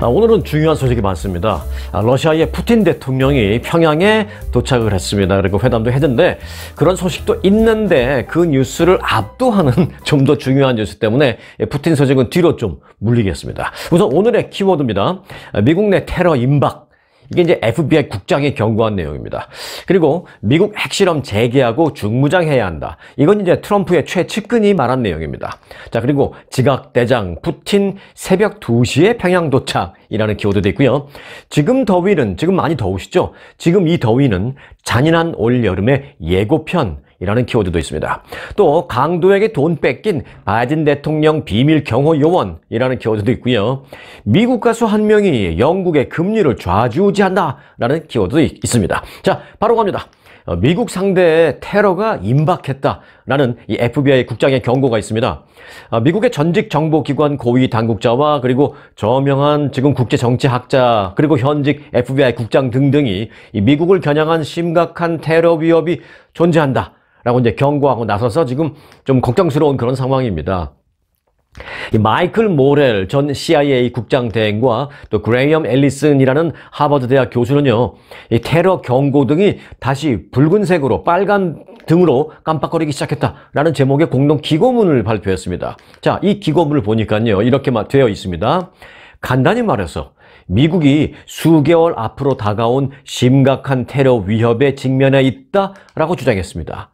아, 오늘은 중요한 소식이 많습니다. 아, 러시아의 푸틴 대통령이 평양에 도착을 했습니다. 그리고 회담도 했는데 그런 소식도 있는데 그 뉴스를 압도하는 좀 더 중요한 뉴스 때문에 예, 푸틴 소식은 뒤로 좀 물리겠습니다. 우선 오늘의 키워드입니다. 미국 내 테러 임박. 이게 이제 FBI 국장이 경고한 내용입니다. 그리고 미국 핵실험 재개하고 중무장해야 한다. 이건 이제 트럼프의 최측근이 말한 내용입니다. 자 그리고 지각대장 푸틴 새벽 2시에 평양 도착이라는 키워드도 있고요. 지금 더위는 지금 많이 더우시죠? 지금 이 더위는 잔인한 올여름의 예고편 이라는 키워드도 있습니다. 또 강도에게 돈 뺏긴 바이든 대통령 비밀 경호 요원이라는 키워드도 있고요. 미국 가수 한 명이 영국의 금리를 좌지우지한다라는 키워드도 있습니다. 자, 바로 갑니다. 어, 미국 상대의 테러가 임박했다라는 이 FBI 국장의 경고가 있습니다. 어, 미국의 전직 정보기관 고위 당국자와 그리고 저명한 지금 국제정치학자 그리고 현직 FBI 국장 등등이 미국을 겨냥한 심각한 테러 위협이 존재한다. 라고 이제 경고하고 나서서 지금 좀 걱정스러운 그런 상황입니다. 마이클 모렐 전 CIA 국장 대행과 또 그레이엄 앨리슨이라는 하버드 대학 교수는요, 이 테러 경고 등이 다시 붉은색으로 빨간 등으로 깜빡거리기 시작했다라는 제목의 공동 기고문을 발표했습니다. 자, 이 기고문을 보니까요, 이렇게 되어 있습니다. 간단히 말해서 미국이 수개월 앞으로 다가온 심각한 테러 위협에 직면해 있다라고 주장했습니다.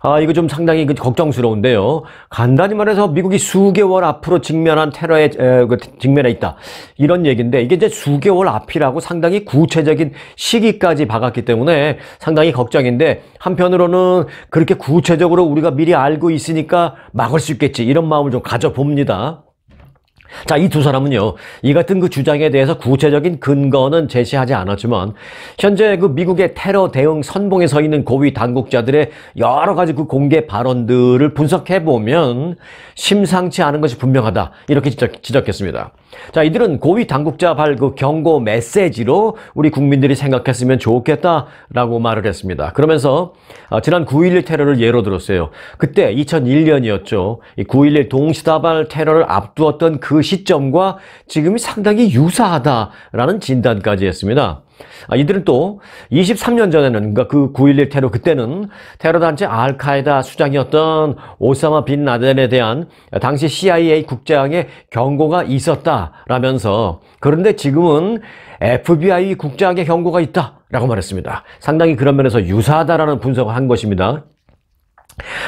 아, 이거 좀 상당히 그 걱정스러운데요. 간단히 말해서 미국이 수개월 앞으로 직면한 테러에 에, 그 직면해 있다. 이런 얘기인데 이게 이제 수개월 앞이라고 상당히 구체적인 시기까지 박았기 때문에 상당히 걱정인데 한편으로는 그렇게 구체적으로 우리가 미리 알고 있으니까 막을 수 있겠지 이런 마음을 좀 가져봅니다. 자, 이 두 사람은요, 이 같은 그 주장에 대해서 구체적인 근거는 제시하지 않았지만, 현재 그 미국의 테러 대응 선봉에 서 있는 고위 당국자들의 여러 가지 그 공개 발언들을 분석해보면, 심상치 않은 것이 분명하다. 이렇게 지적, 했습니다 자, 이들은 고위 당국자 발 그 경고 메시지로 우리 국민들이 생각했으면 좋겠다라고 말을 했습니다. 그러면서, 아, 지난 9.11 테러를 예로 들었어요. 그때 2001년이었죠. 9.11 동시다발 테러를 앞두었던 그그 시점과 지금이 상당히 유사하다라는 진단까지 했습니다. 아, 이들은 또 23년 전에는 그러니까 그9.11 테러 그때는 테러단체 알카에다 수장이었던 오사마 빈 라덴에 대한 당시 CIA 국장의 경고가 있었다라면서 그런데 지금은 FBI 국장의 경고가 있다라고 말했습니다. 상당히 그런 면에서 유사하다라는 분석을 한 것입니다.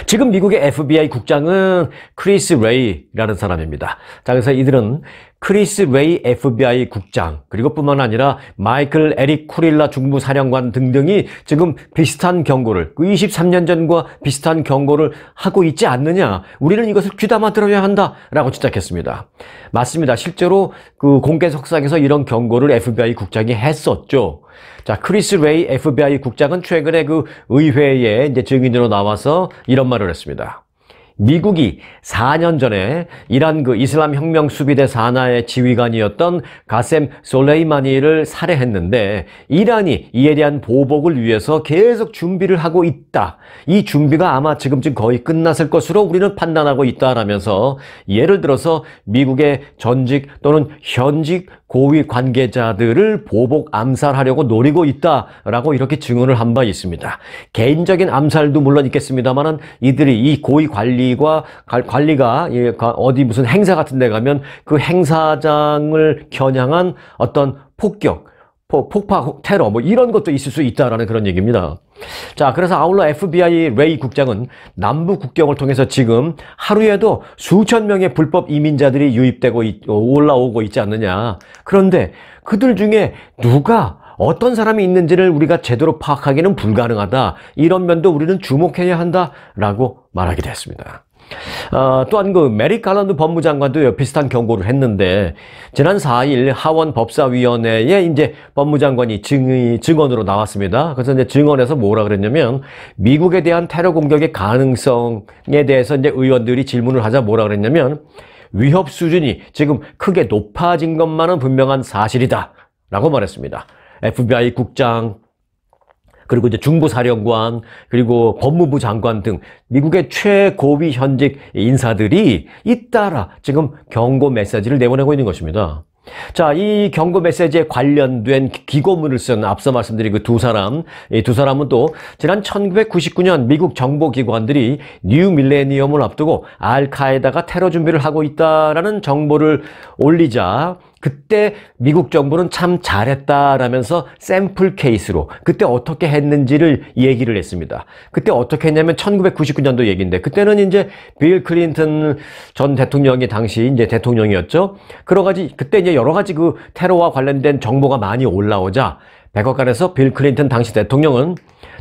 지금 미국의 FBI 국장은 크리스 레이라는 사람입니다. 자, 그래서 이들은 크리스 레이 FBI 국장, 그리고 뿐만 아니라 마이클 에릭 쿠릴라 중부사령관 등등이 지금 비슷한 경고를, 그 23년 전과 비슷한 경고를 하고 있지 않느냐. 우리는 이것을 귀담아 들어야 한다. 라고 지적했습니다. 맞습니다. 실제로 그 공개 석상에서 이런 경고를 FBI 국장이 했었죠. 자, 크리스 레이 FBI 국장은 최근에 그 의회에 이제 증인으로 나와서 이런 말을 했습니다. 미국이 4년 전에 이란 그 이슬람 혁명 수비대 산하의 지휘관이었던 가셈 솔레이마니를 살해했는데 이란이 이에 대한 보복을 위해서 계속 준비를 하고 있다. 이 준비가 아마 지금쯤 거의 끝났을 것으로 우리는 판단하고 있다라면서 예를 들어서 미국의 전직 또는 현직 고위 관계자들을 보복 암살하려고 노리고 있다라고 이렇게 증언을 한 바 있습니다. 개인적인 암살도 물론 있겠습니다만 이들이 이 고위 관리과 관리가 예, 어디 무슨 행사 같은 데 가면 그 행사장을 겨냥한 어떤 폭격 폭파, 테러 뭐 이런 것도 있을 수 있다라는 그런 얘기입니다. 자, 그래서 아울러 FBI 레이 국장은 남부 국경을 통해서 지금 하루에도 수천 명의 불법 이민자들이 유입되고 있, 어, 올라오고 있지 않느냐. 그런데 그들 중에 누가 어떤 사람이 있는지를 우리가 제대로 파악하기는 불가능하다. 이런 면도 우리는 주목해야 한다라고 말하기도 했습니다. 어, 또한 그 메릭 갈란드 법무장관도 비슷한 경고를 했는데 지난 4일 하원 법사위원회에 이제 법무장관이 증의, 증언으로 나왔습니다. 그래서 이제 증언에서 뭐라 그랬냐면 미국에 대한 테러 공격의 가능성에 대해서 이제 의원들이 질문을 하자 뭐라 그랬냐면 위협 수준이 지금 크게 높아진 것만은 분명한 사실이다 라고 말했습니다. FBI 국장 그리고 이제 중부사령관, 그리고 법무부 장관 등 미국의 최고위 현직 인사들이 잇따라 지금 경고 메시지를 내보내고 있는 것입니다. 자, 이 경고 메시지에 관련된 기고문을 쓴 앞서 말씀드린 그 두 사람, 이 두 사람은 또 지난 1999년 미국 정보기관들이 뉴 밀레니엄을 앞두고 알카에다가 테러 준비를 하고 있다라는 정보를 올리자 그때 미국 정부는 참 잘했다라면서 샘플 케이스로 그때 어떻게 했는지를 얘기를 했습니다. 그때 어떻게 했냐면 1999년도 얘기인데 그때는 이제 빌 클린턴 전 대통령이 당시 이제 대통령이었죠. 그러 가지 그때 이제 여러 가지 그 테러와 관련된 정보가 많이 올라오자 백악관에서 빌 클린턴 당시 대통령은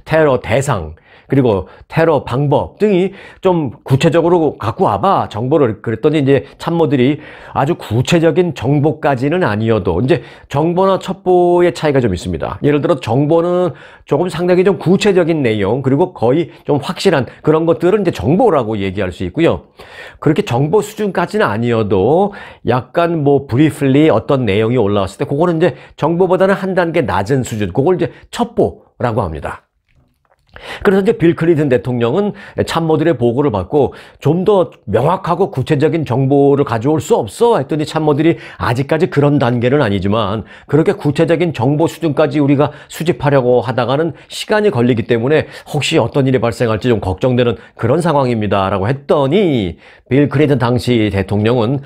테러 대상 그리고 테러 방법 등이 좀 구체적으로 갖고 와봐 정보를 그랬더니 이제 참모들이 아주 구체적인 정보까지는 아니어도 이제 정보나 첩보의 차이가 좀 있습니다. 예를 들어 정보는 조금 상당히 좀 구체적인 내용 그리고 거의 좀 확실한 그런 것들은 이제 정보라고 얘기할 수 있고요. 그렇게 정보 수준까지는 아니어도 약간 뭐 브리플리 어떤 내용이 올라왔을 때 그거는 이제 정보보다는 한 단계 낮은 수준 그걸 이제 첩보라고 합니다. 그래서 이제 빌 클린턴 대통령은 참모들의 보고를 받고 좀 더 명확하고 구체적인 정보를 가져올 수 없어 했더니 참모들이 아직까지 그런 단계는 아니지만 그렇게 구체적인 정보 수준까지 우리가 수집하려고 하다가는 시간이 걸리기 때문에 혹시 어떤 일이 발생할지 좀 걱정되는 그런 상황입니다 라고 했더니 빌 클린턴 당시 대통령은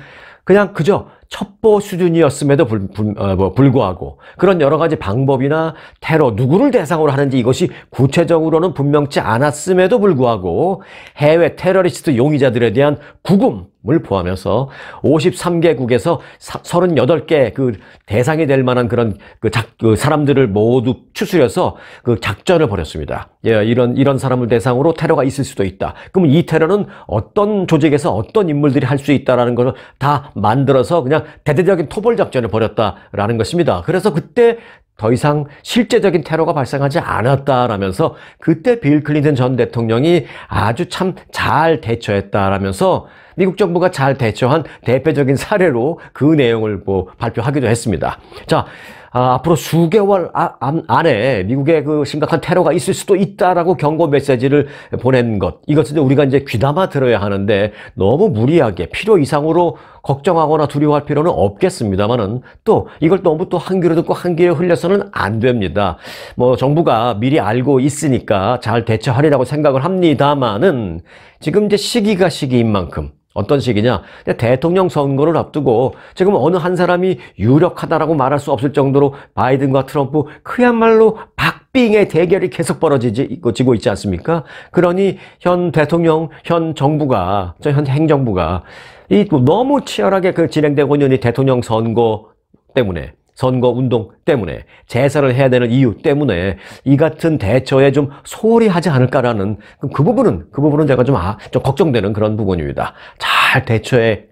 그냥 그저 첩보 수준이었음에도 불, 불, 어, 뭐 불구하고 그런 여러 가지 방법이나 테러 누구를 대상으로 하는지 이것이 구체적으로는 분명치 않았음에도 불구하고 해외 테러리스트 용의자들에 대한 구금 을 포함해서 53개국에서 38개 그 대상이 될 만한 그런 그, 작, 그 사람들을 모두 추스려서 그 작전을 벌였습니다. 예, 이런 이런 사람을 대상으로 테러가 있을 수도 있다. 그러면 이 테러는 어떤 조직에서 어떤 인물들이 할 수 있다라는 것을 다 만들어서 그냥 대대적인 토벌 작전을 벌였다라는 것입니다. 그래서 그때 더 이상 실제적인 테러가 발생하지 않았다라면서 그때 빌 클린턴 전 대통령이 아주 참 잘 대처했다라면서 미국 정부가 잘 대처한 대표적인 사례로 그 내용을 뭐 발표하기도 했습니다. 자, 아, 앞으로 수개월 아, 안에 미국의 그 심각한 테러가 있을 수도 있다라고 경고 메시지를 보낸 것. 이것은 우리가 이제 귀담아 들어야 하는데 너무 무리하게 필요 이상으로 걱정하거나 두려워할 필요는 없겠습니다만은 또 이걸 너무 또 한귀로 듣고 한귀에 흘려서는 안 됩니다. 뭐 정부가 미리 알고 있으니까 잘 대처하리라고 생각을 합니다만은 지금 이제 시기가 시기인 만큼 어떤 식이냐? 대통령 선거를 앞두고 지금 어느 한 사람이 유력하다라고 말할 수 없을 정도로 바이든과 트럼프 그야말로 박빙의 대결이 계속 벌어지고 있지 않습니까? 그러니 현 대통령, 현 정부가, 저 현 행정부가 이 너무 치열하게 그 진행되고 있는 이 대통령 선거 때문에 선거 운동 때문에 제사를 해야 되는 이유 때문에 이 같은 대처에 좀 소홀히 하지 않을까라는 그 부분은 그 부분은 제가 좀, 아, 좀 걱정되는 그런 부분입니다. 잘 대처해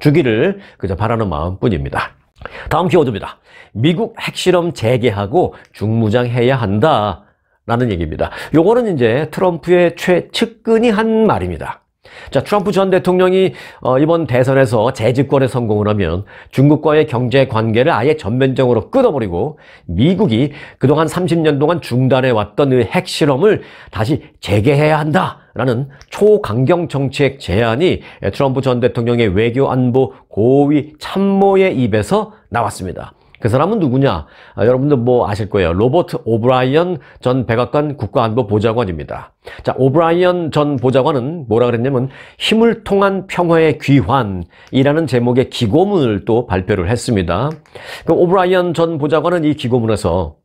주기를 그저 바라는 마음뿐입니다. 다음 키워드입니다. 미국 핵실험 재개하고 중무장해야 한다. 라는 얘기입니다. 요거는 이제 트럼프의 최측근이 한 말입니다. 자, 트럼프 전 대통령이 어, 이번 대선에서 재집권에 성공을 하면 중국과의 경제 관계를 아예 전면적으로 끊어버리고 미국이 그동안 30년 동안 중단해왔던 그 핵실험을 다시 재개해야 한다. 라는 초강경 정책 제안이 트럼프 전 대통령의 외교 안보 고위 참모의 입에서 나왔습니다. 그 사람은 누구냐? 아, 여러분들 뭐 아실 거예요. 로버트 오브라이언 전 백악관 국가안보 보좌관입니다. 자, 오브라이언 전 보좌관은 뭐라 그랬냐면 힘을 통한 평화의 귀환이라는 제목의 기고문을 또 발표를 했습니다. 그 오브라이언 전 보좌관은 이 기고문에서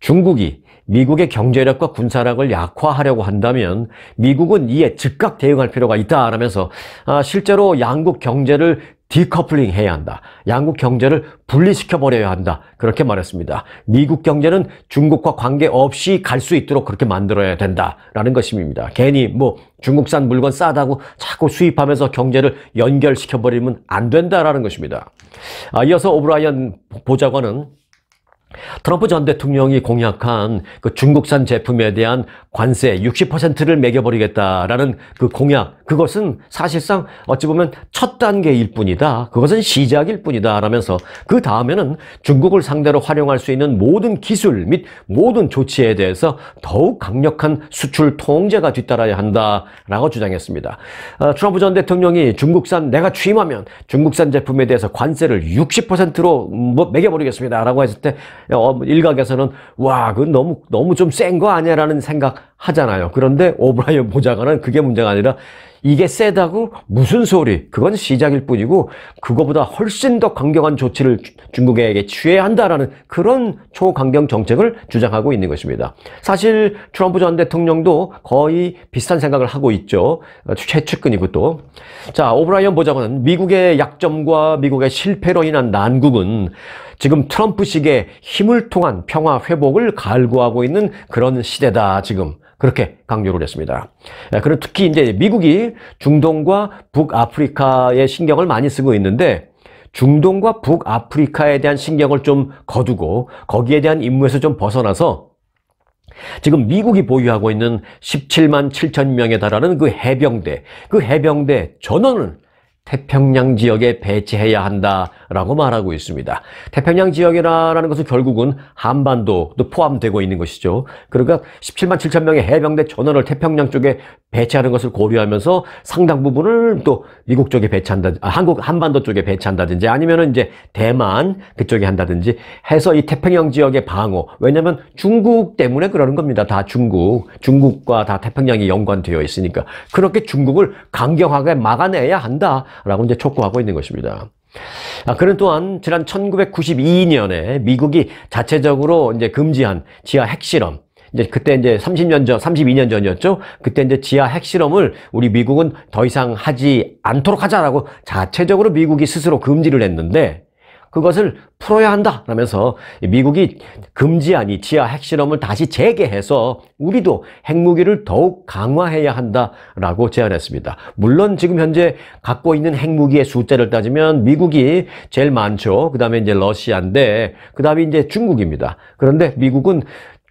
중국이 미국의 경제력과 군사력을 약화하려고 한다면 미국은 이에 즉각 대응할 필요가 있다라면서 아, 실제로 양국 경제를 디커플링 해야 한다. 양국 경제를 분리시켜 버려야 한다. 그렇게 말했습니다. 미국 경제는 중국과 관계없이 갈 수 있도록 그렇게 만들어야 된다라는 것입니다. 괜히 뭐 중국산 물건 싸다고 자꾸 수입하면서 경제를 연결시켜 버리면 안 된다라는 것입니다. 아, 이어서 오브라이언 보좌관은 트럼프 전 대통령이 공약한 그 중국산 제품에 대한 관세 60%를 매겨버리겠다라는 그 공약, 그것은 사실상 어찌 보면 첫 단계일 뿐이다. 그것은 시작일 뿐이다. 라면서 그 다음에는 중국을 상대로 활용할 수 있는 모든 기술 및 모든 조치에 대해서 더욱 강력한 수출 통제가 뒤따라야 한다라고 주장했습니다. 어, 트럼프 전 대통령이 중국산 내가 취임하면 중국산 제품에 대해서 관세를 60%로 뭐 매겨버리겠습니다. 라고 했을 때 어, 일각에서는 와, 그 너무 너무 좀 센 거 아니야라는 생각 하잖아요. 그런데 오브라이언 보좌관은 그게 문제가 아니라 이게 세다고 무슨 소리? 그건 시작일 뿐이고 그거보다 훨씬 더 강경한 조치를 중국에게 취해야 한다라는 그런 초강경 정책을 주장하고 있는 것입니다. 사실 트럼프 전 대통령도 거의 비슷한 생각을 하고 있죠. 어, 최측근이고 또. 자, 오브라이언 보좌관은 미국의 약점과 미국의 실패로 인한 난국은 지금 트럼프식의 힘을 통한 평화 회복을 갈구하고 있는 그런 시대다 지금 그렇게 강조를 했습니다. 예, 그리고 특히 이제 미국이 중동과 북아프리카에 신경을 많이 쓰고 있는데 중동과 북아프리카에 대한 신경을 좀 거두고 거기에 대한 임무에서 좀 벗어나서 지금 미국이 보유하고 있는 17만 7천 명에 달하는 그 해병대, 그 해병대 전원을 태평양 지역에 배치해야 한다라고 말하고 있습니다. 태평양 지역이라는 것은 결국은 한반도도 포함되고 있는 것이죠. 그러니까 17만 7천 명의 해병대 전원을 태평양 쪽에 배치하는 것을 고려하면서 상당 부분을 또 미국 쪽에 배치한다, 아, 한국 한반도 쪽에 배치한다든지 아니면은 이제 대만 그쪽에 한다든지 해서 이 태평양 지역의 방어. 왜냐면 중국 때문에 그러는 겁니다. 다 중국, 중국과 다 태평양이 연관되어 있으니까 그렇게 중국을 강경하게 막아내야 한다. 라고 이제 촉구하고 있는 것입니다. 아, 그는 또한 지난 1992년에 미국이 자체적으로 이제 금지한 지하 핵실험, 이제 그때 이제 30년 전, 32년 전이었죠. 그때 이제 지하 핵실험을 우리 미국은 더 이상 하지 않도록 하자라고 자체적으로 미국이 스스로 금지를 했는데 그것을 풀어야 한다. 라면서 미국이 금지한 니 지하 핵실험을 다시 재개해서 우리도 핵무기를 더욱 강화해야 한다라고 제안했습니다. 물론 지금 현재 갖고 있는 핵무기의 숫자를 따지면 미국이 제일 많죠. 그 다음에 이제 러시아인데 그 다음에 이제 중국입니다. 그런데 미국은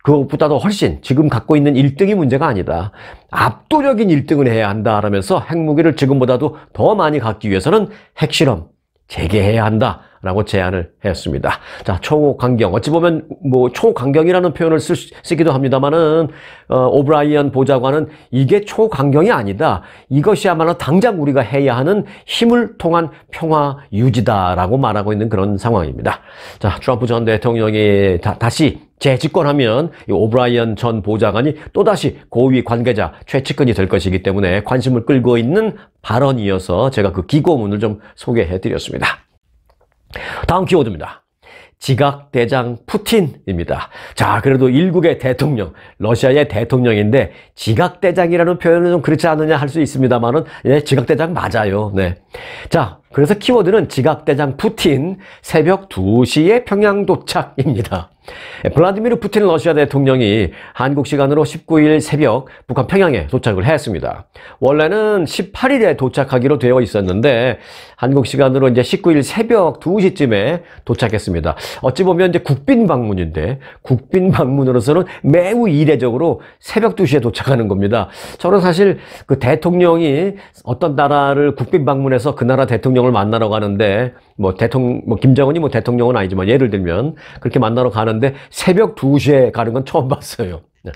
그것보다도 훨씬 지금 갖고 있는 1등이 문제가 아니다. 압도적인 1등을 해야 한다라면서 핵무기를 지금보다도 더 많이 갖기 위해서는 핵실험, 재개해야 한다. 라고 제안을 했습니다. 자, 초 강경. 어찌 보면, 뭐, 초강경이라는 표현을 쓰, 쓰기도 합니다만은, 어, 오브라이언 보좌관은 이게 초강경이 아니다. 이것이야말로 당장 우리가 해야 하는 힘을 통한 평화 유지다라고 말하고 있는 그런 상황입니다. 자, 트럼프 전 대통령이 다, 다시 재집권하면 오브라이언 전 보좌관이 또다시 고위 관계자 최측근이 될 것이기 때문에 관심을 끌고 있는 발언이어서 제가 그 기고문을 좀 소개해드렸습니다. 다음 키워드입니다. 지각대장 푸틴입니다. 자, 그래도 일국의 대통령, 러시아의 대통령인데 지각대장이라는 표현은 좀 그렇지 않느냐 할 수 있습니다만은 예, 지각대장 맞아요. 네. 자, 그래서 키워드는 지각대장 푸틴 새벽 2시에 평양 도착입니다. 블라디미르 푸틴 러시아 대통령이 한국 시간으로 19일 새벽 북한 평양에 도착을 했습니다. 원래는 18일에 도착하기로 되어 있었는데 한국 시간으로 이제 19일 새벽 2시쯤에 도착했습니다. 어찌 보면 이제 국빈 방문인데 국빈 방문으로서는 매우 이례적으로 새벽 2시에 도착하는 겁니다. 저는 사실 그 대통령이 어떤 나라를 국빈 방문해서 그 나라 대통령 대통령을 만나러 가는데 뭐 대통령 뭐 김정은이 뭐 대통령은 아니지만 예를 들면 그렇게 만나러 가는데 새벽 2시에 가는 건 처음 봤어요. 네.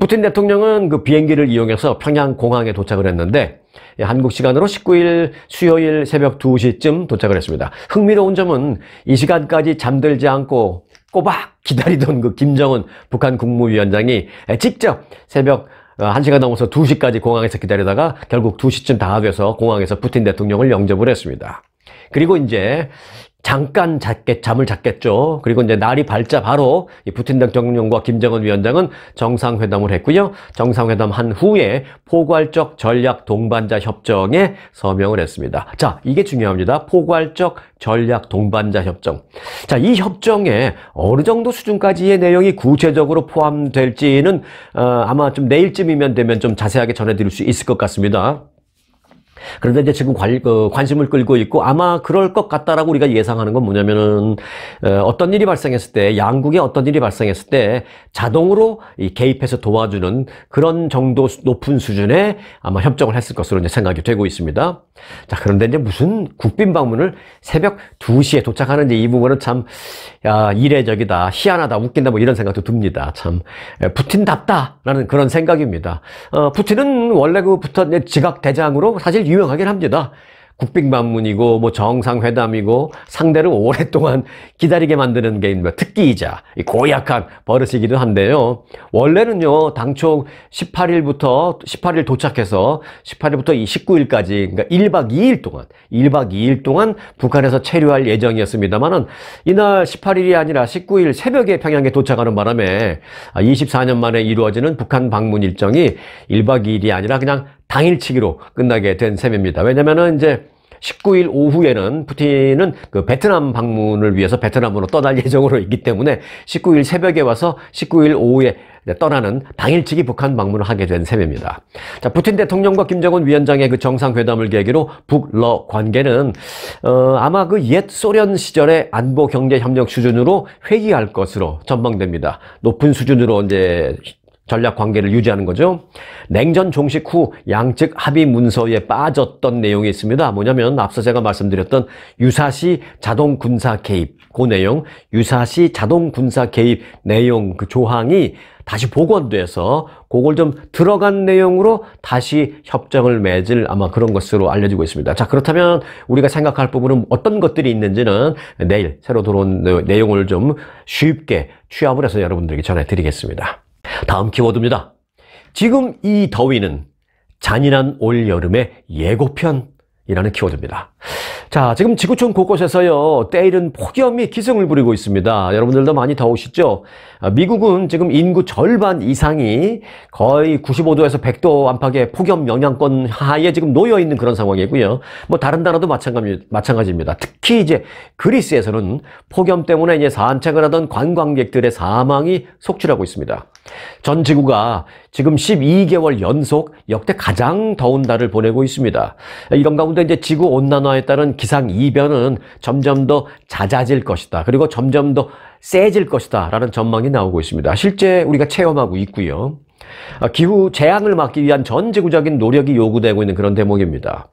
푸틴 대통령은 그 비행기를 이용해서 평양 공항에 도착을 했는데 예, 한국 시간으로 19일 수요일 새벽 2시쯤 도착을 했습니다. 흥미로운 점은 이 시간까지 잠들지 않고 꼬박 기다리던 그 김정은 북한 국무위원장이 직접 새벽 1시간 어, 넘어서 2시까지 공항에서 기다리다가 결국 2시쯤 다 돼서 공항에서 푸틴 대통령을 영접을 했습니다. 그리고 이제 잠깐 잤겠, 잠을 잤겠죠. 그리고 이제 날이 밝자 바로 부틴 대통령과 김정은 위원장은 정상회담을 했고요. 정상회담 한 후에 포괄적 전략 동반자 협정에 서명을 했습니다. 자, 이게 중요합니다. 포괄적 전략 동반자 협정. 자, 이 협정에 어느 정도 수준까지의 내용이 구체적으로 포함될지는 어, 아마 좀 내일쯤이면 되면 좀 자세하게 전해드릴 수 있을 것 같습니다. 그런데 그러니까 이제 지금 관, 그 관심을 끌고 있고 아마 그럴 것 같다라고 우리가 예상하는 건 뭐냐면은 어, 어떤 일이 발생했을 때 양국에 어떤 일이 발생했을 때 자동으로 이 개입해서 도와주는 그런 정도 높은 수준의 아마 협정을 했을 것으로 이제 생각이 되고 있습니다. 자 그런데 이제 무슨 국빈 방문을 새벽 2시에 도착하는지 이 부분은 참 야, 이례적이다, 희한하다, 웃긴다 뭐 이런 생각도 듭니다. 참부틴답다라는 그런 생각입니다. 어, 푸틴은 원래 그 부터 지각 대장으로 사실 유 유명하긴 합니다. 국빈방문이고 뭐 정상회담이고 상대를 오랫동안 기다리게 만드는 게 특기이자 고약한 버릇이기도 한데요. 원래는요 당초 18일부터 18일 도착해서 18일부터 29일까지 그러니까 1박 2일 동안 1박 2일 동안 북한에서 체류할 예정이었습니다만은 이날 18일이 아니라 19일 새벽에 평양에 도착하는 바람에 24년 아, 만에 이루어지는 북한 방문 일정이 1박 2일이 아니라 그냥 당일치기로 끝나게 된 셈입니다. 왜냐면은 이제 19일 오후에는 푸틴은 그 베트남 방문을 위해서 베트남으로 떠날 예정으로 있기 때문에 19일 새벽에 와서 19일 오후에 떠나는 당일치기 북한 방문을 하게 된 셈입니다. 자, 푸틴 대통령과 김정은 위원장의 그 정상회담을 계기로 북러 관계는 어, 아마 그 옛 소련 시절의 안보 경제 협력 수준으로 회귀할 것으로 전망됩니다. 높은 수준으로 이제 전략 관계를 유지하는 거죠. 냉전 종식 후 양측 합의 문서에 빠졌던 내용이 있습니다. 뭐냐면 앞서 제가 말씀드렸던 유사시 자동 군사 개입 그 내용, 유사시 자동 군사 개입 내용 그 조항이 다시 복원돼서 그걸 좀 들어간 내용으로 다시 협정을 맺을 아마 그런 것으로 알려지고 있습니다. 자 그렇다면 우리가 생각할 부분은 어떤 것들이 있는지는 내일 새로 들어온 내용을 좀 쉽게 취합을 해서 여러분들에게 전해드리겠습니다. 다음 키워드입니다. 지금 이 더위는 잔인한 올여름의 예고편이라는 키워드입니다. 자, 지금 지구촌 곳곳에서요, 때이른 폭염이 기승을 부리고 있습니다. 여러분들도 많이 더우시죠? 아, 미국은 지금 인구 절반 이상이 거의 95도에서 100도 안팎의 폭염 영향권 하에 지금 놓여 있는 그런 상황이고요. 뭐 다른 나라도 마찬가지, 입니다 특히 이제 그리스에서는 폭염 때문에 이제 산책을 하던 관광객들의 사망이 속출하고 있습니다. 전 지구가 지금 12개월 연속 역대 가장 더운 달을 보내고 있습니다. 이런 가운데 이제 지구 온난화에 따른 기상 이변은 점점 더 잦아질 것이다. 그리고 점점 더 세질 것이다. 라는 전망이 나오고 있습니다. 실제 우리가 체험하고 있고요. 기후 재앙을 막기 위한 전 지구적인 노력이 요구되고 있는 그런 대목입니다.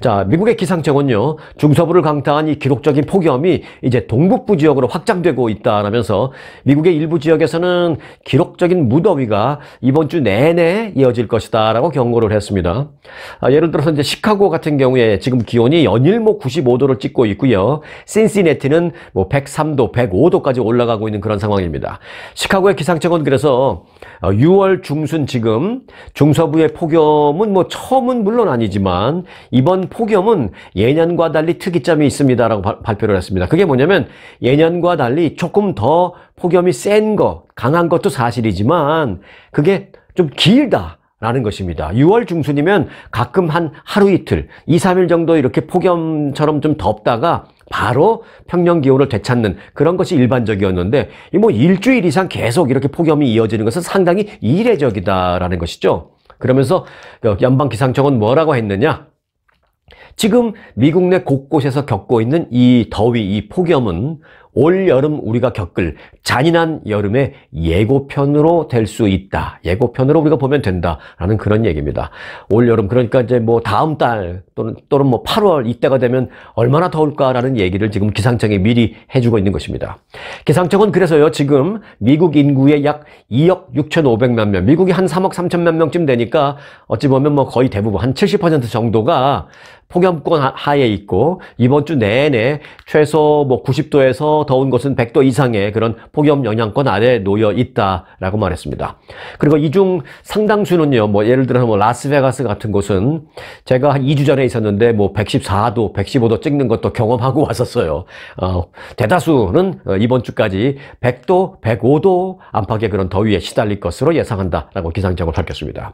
자, 미국의 기상청은요, 중서부를 강타한 이 기록적인 폭염이 이제 동북부 지역으로 확장되고 있다라면서 미국의 일부 지역에서는 기록적인 무더위가 이번 주 내내 이어질 것이다라고 경고를 했습니다. 아, 예를 들어서 이제 시카고 같은 경우에 지금 기온이 연일 뭐 95도를 찍고 있고요. 신시네티는뭐 103도, 105도까지 올라가고 있는 그런 상황입니다. 시카고의 기상청은 그래서 6월 어, 중순 지금 중서부의 폭염은 뭐 처음은 물론 아니지만 이번 폭염은 예년과 달리 특이점이 있습니다라고 발표를 했습니다. 그게 뭐냐면 예년과 달리 조금 더 폭염이 센 거 강한 것도 사실이지만 그게 좀 길다. 라는 것입니다. 6월 중순이면 가끔 한 하루 이틀, 2, 3일 정도 이렇게 폭염처럼 좀 덥다가 바로 평년 기온을 되찾는 그런 것이 일반적이었는데 뭐 일주일 이상 계속 이렇게 폭염이 이어지는 것은 상당히 이례적이다라는 것이죠. 그러면서 그 연방 기상청은 뭐라고 했느냐? 지금 미국 내 곳곳에서 겪고 있는 이 더위, 이 폭염은 올 여름 우리가 겪을 잔인한 여름의 예고편으로 될 수 있다. 예고편으로 우리가 보면 된다라는 그런 얘기입니다. 올 여름 그러니까 이제 뭐 다음 달 또는 또는 뭐 8월 이때가 되면 얼마나 더울까라는 얘기를 지금 기상청에 미리 해주고 있는 것입니다. 기상청은 그래서요 지금 미국 인구의 약 2억 6,500만 명, 미국이 한 3억 3천만 명쯤 되니까 어찌 보면 뭐 거의 대부분 한 70% 정도가 폭염권 하에 있고 이번 주 내내 최소 뭐 90도에서 더운 곳은 100도 이상의 그런 폭염 영향권 아래 놓여 있다라고 말했습니다. 그리고 이 중 상당수는요, 뭐 예를 들어서 뭐 라스베가스 같은 곳은 제가 한 2주 전에 있었는데 뭐 114도, 115도 찍는 것도 경험하고 왔었어요. 어, 대다수는 어, 이번 주까지 100도, 105도 안팎의 그런 더위에 시달릴 것으로 예상한다라고 기상청은 밝혔습니다.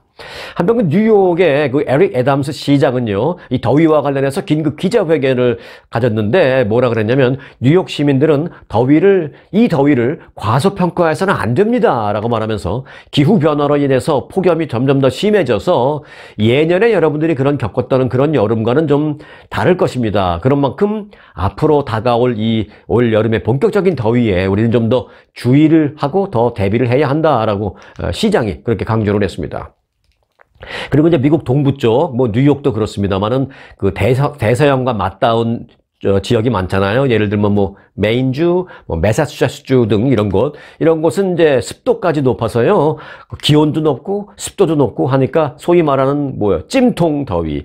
한편 뉴욕의 그 에릭 애담스 시장은요, 이 더위와 관련해서 긴급 기자회견을 가졌는데 뭐라 그랬냐면 뉴욕 시민들은 더위를 이 더위를 과소평가해서는 안 됩니다라고 말하면서 기후 변화로 인해서 폭염이 점점 더 심해져서 예년에 여러분들이 그런 겪었던 그런 여름과는 좀 다를 것입니다. 그런 만큼 앞으로 다가올 이 올 여름의 본격적인 더위에 우리는 좀 더 주의를 하고 더 대비를 해야 한다라고 어, 시장이 그렇게 강조를 했습니다. 그리고 이제 미국 동부 쪽, 뭐 뉴욕도 그렇습니다만은 그 대서, 대서양과 맞닿은 지역이 많잖아요. 예를 들면 뭐 메인주, 뭐 메사추세츠주 등 이런 곳, 이런 곳은 이제 습도까지 높아서요. 그 기온도 높고 습도도 높고 하니까 소위 말하는 뭐요? 찜통 더위.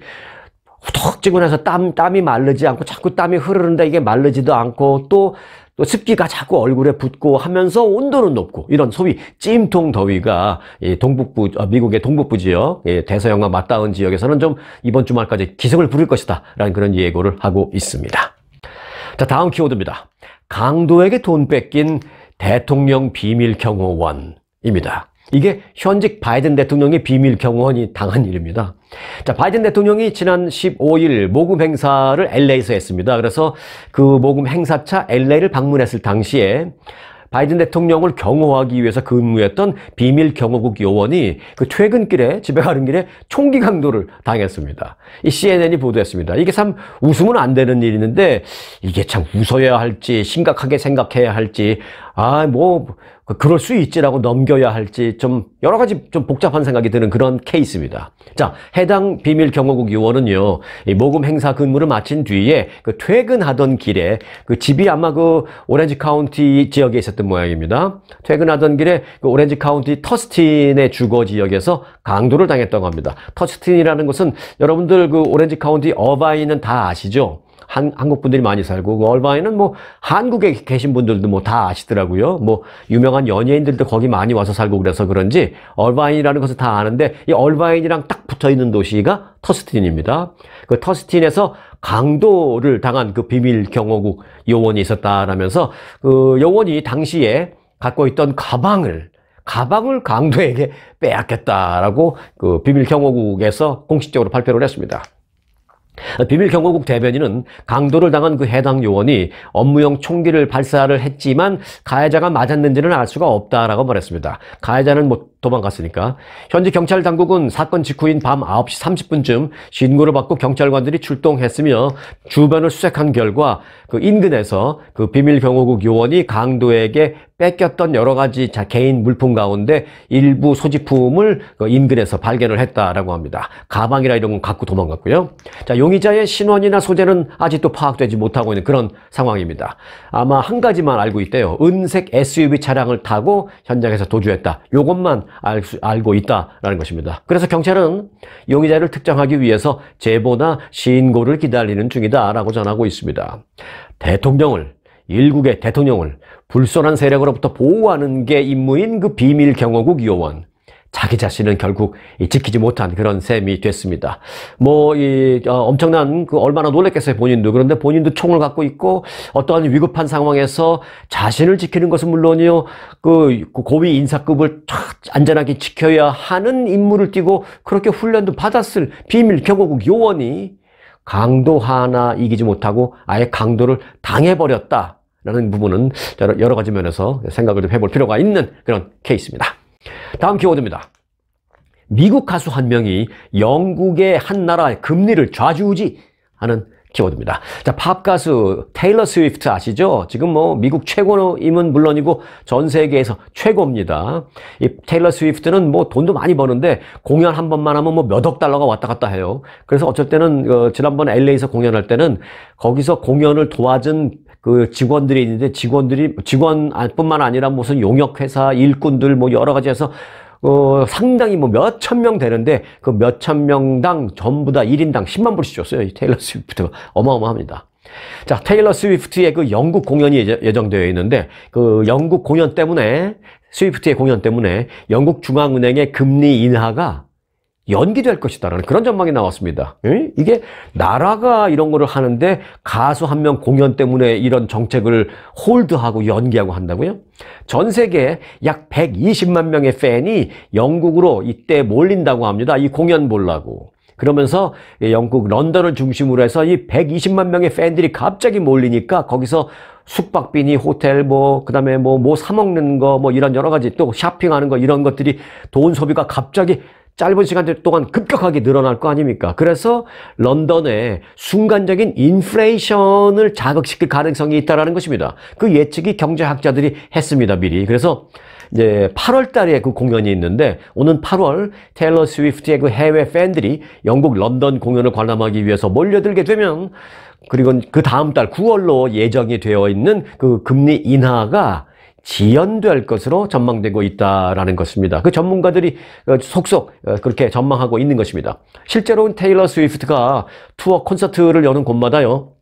후찍지근서 땀, 땀이 마르지 않고 자꾸 땀이 흐르는데 이게 마르지도 않고 또또 습기가 자꾸 얼굴에 붙고 하면서 온도는 높고 이런 소위 찜통 더위가 이 동북부 어, 미국의 동북부 지역 예, 대서양과 맞닿은 지역에서는 좀 이번 주말까지 기승을 부릴 것이다 라는 그런 예고를 하고 있습니다. 자 다음 키워드입니다. 강도에게 돈 뺏긴 대통령 비밀 경호원입니다. 이게 현직 바이든 대통령의 비밀 경호원이 당한 일입니다. 자, 바이든 대통령이 지난 15일 모금 행사를 LA에서 했습니다. 그래서 그 모금 행사차 LA를 방문했을 당시에 바이든 대통령을 경호하기 위해서 근무했던 비밀 경호국 요원이 그 퇴근길에 집에 가는 길에 총기 강도를 당했습니다. 이 CNN이 보도했습니다. 이게 참 웃으면 안 되는 일인데 이게 참 웃어야 할지 심각하게 생각해야 할지 아, 뭐, 그럴 수 있지라고 넘겨야 할지 좀 여러 가지 좀 복잡한 생각이 드는 그런 케이스입니다. 자, 해당 비밀 경호국 요원은요, 모금 행사 근무를 마친 뒤에 그 퇴근하던 길에 그 집이 아마 그 오렌지 카운티 지역에 있었던 모양입니다. 퇴근하던 길에 그 오렌지 카운티 터스틴의 주거 지역에서 강도를 당했던 겁니다. 터스틴이라는 것은 여러분들 그 오렌지 카운티 어바인은 다 아시죠? 한, 한국 분들이 많이 살고 그 얼바인은 뭐 한국에 계신 분들도 뭐 다 아시더라고요. 뭐 유명한 연예인들도 거기 많이 와서 살고 그래서 그런지 얼바인이라는 것을 다 아는데 이 얼바인이랑 딱 붙어 있는 도시가 터스틴입니다. 그 터스틴에서 강도를 당한 그 비밀 경호국 요원이 있었다라면서 그 요원이 당시에 갖고 있던 가방을 가방을 강도에게 빼앗겼다라고 그 비밀 경호국에서 공식적으로 발표를 했습니다. 비밀경호국 대변인은 강도를 당한 그 해당 요원이 업무용 총기를 발사를 했지만 가해자가 맞았는지는 알 수가 없다라고 말했습니다. 가해자는 뭐 도망갔으니까 현지 경찰 당국은 사건 직후인 밤 9시 30분쯤 신고를 받고 경찰관들이 출동했으며 주변을 수색한 결과 그 인근에서 그 비밀경호국 요원이 강도에게 뺏겼던 여러 가지 자 개인 물품 가운데 일부 소지품을 그 인근에서 발견을 했다라고 합니다. 가방이나 이런 건 갖고 도망갔고요. 자, 용의자의 신원이나 소재는 아직도 파악되지 못하고 있는 그런 상황입니다. 아마 한 가지만 알고 있대요. 은색 SUV 차량을 타고 현장에서 도주했다. 요것만 알 수, 알고 있다라는 것입니다. 그래서 경찰은 용의자를 특정하기 위해서 제보나 신고를 기다리는 중이다라고 전하고 있습니다. 대통령을 일국의 대통령을 불손한 세력으로부터 보호하는 게 임무인 그 비밀 경호국 요원 자기 자신은 결국 지키지 못한 그런 셈이 됐습니다. 뭐, 이, 어, 엄청난, 그, 얼마나 놀랬겠어요, 본인도. 그런데 본인도 총을 갖고 있고, 어떠한 위급한 상황에서 자신을 지키는 것은 물론이요, 그, 고위 인사급을 안전하게 지켜야 하는 임무를 띠고, 그렇게 훈련도 받았을 비밀 경호국 요원이 강도 하나 이기지 못하고, 아예 강도를 당해버렸다. 라는 부분은 여러 가지 면에서 생각을 좀 해볼 필요가 있는 그런 케이스입니다. 다음 키워드입니다. 미국 가수 한 명이 영국의 한 나라의 금리를 좌지우지 하는 키워드입니다. 자, 팝 가수 테일러 스위프트 아시죠? 지금 뭐 미국 최고임은 물론이고 전 세계에서 최고입니다. 이 테일러 스위프트는 뭐 돈도 많이 버는데 공연 한 번만 하면 뭐 몇 억 달러가 왔다 갔다 해요. 그래서 어쩔 때는 어, 지난번 LA에서 공연할 때는 거기서 공연을 도와준 그 직원들이 있는데 직원들이 직원뿐만 아니라 무슨 용역회사 일꾼들 뭐 여러 가지 해서 어, 상당히 뭐 몇천 명 되는데 그 몇천 명당 전부 다 1인당 10만 불씩 줬어요. 이 테일러 스위프트가 어마어마합니다. 자, 테일러 스위프트의 그 영국 공연이 예정되어 있는데 그 영국 공연 때문에 스위프트의 공연 때문에 영국 중앙은행의 금리 인하가 연기될 것이다라는 그런 전망이 나왔습니다. 예? 이게 나라가 이런 거를 하는데 가수 한 명 공연 때문에 이런 정책을 홀드하고 연기하고 한다고요? 전 세계 약 120만 명의 팬이 영국으로 이때 몰린다고 합니다. 아, 이 공연 보려고. 그러면서 예, 영국 런던을 중심으로 해서 이 120만 명의 팬들이 갑자기 몰리니까 거기서 숙박비니 호텔 뭐 그다음에 뭐 뭐 사먹는 거 뭐 이런 여러 가지 또 쇼핑하는 거 이런 것들이 돈 소비가 갑자기 짧은 시간 동안 급격하게 늘어날 거 아닙니까? 그래서 런던에 순간적인 인플레이션을 자극시킬 가능성이 있다라는 것입니다. 그 예측이 경제학자들이 했습니다, 미리. 그래서 이제 8월 달에 그 공연이 있는데 오는 8월 테일러 스위프트의 그 해외 팬들이 영국 런던 공연을 관람하기 위해서 몰려들게 되면 그리고 그 다음 달 9월로 예정이 되어 있는 그 금리 인하가 지연될 것으로 전망되고 있다라는 것입니다. 그 전문가들이 어, 속속 어, 그렇게 전망하고 있는 것입니다. 실제로는 테일러 스위프트가 투어 콘서트를 여는 곳마다요.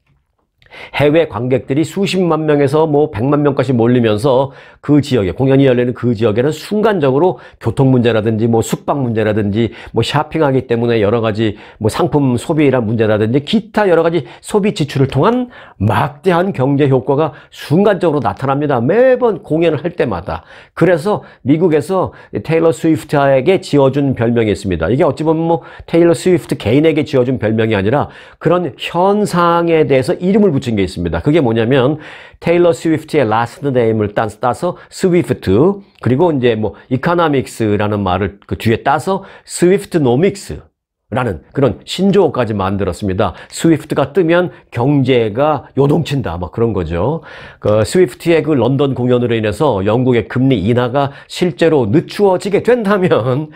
해외 관객들이 수십만 명에서 뭐 백만 명까지 몰리면서 그 지역에 공연이 열리는 그 지역에는 순간적으로 교통 문제라든지 뭐 숙박 문제라든지 뭐 샤핑하기 때문에 여러 가지 뭐 상품 소비란 문제라든지 기타 여러 가지 소비 지출을 통한 막대한 경제 효과가 순간적으로 나타납니다. 매번 공연을 할 때마다. 그래서 미국에서 테일러 스위프트에게 지어준 별명이 있습니다. 이게 어찌 보면 뭐 테일러 스위프트 개인에게 지어준 별명이 아니라 그런 현상에 대해서 이름을 붙인 게 있습니다. 그게 뭐냐면 테일러 스위프트의 라스트 네임을 따서 스위프트 그리고 이제 뭐 이카나믹스라는 말을 그 뒤에 따서 스위프트 노믹스 라는 그런 신조어까지 만들었습니다. 스위프트가 뜨면 경제가 요동친다. 막 그런 거죠. 그 스위프트의 그 런던 공연으로 인해서 영국의 금리 인하가 실제로 늦추어지게 된다면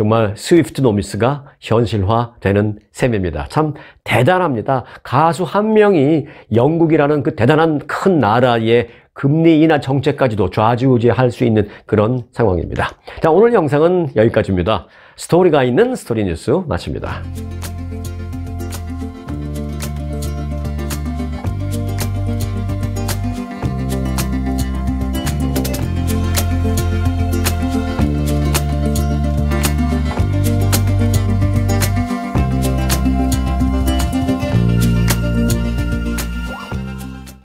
정말 스위프트 노미스가 현실화되는 셈입니다. 참 대단합니다. 가수 한 명이 영국이라는 그 대단한 큰 나라의 금리 인하 정책까지도 좌지우지할 수 있는 그런 상황입니다. 자, 오늘 영상은 여기까지입니다. 스토리가 있는 스토리 뉴스 마칩니다.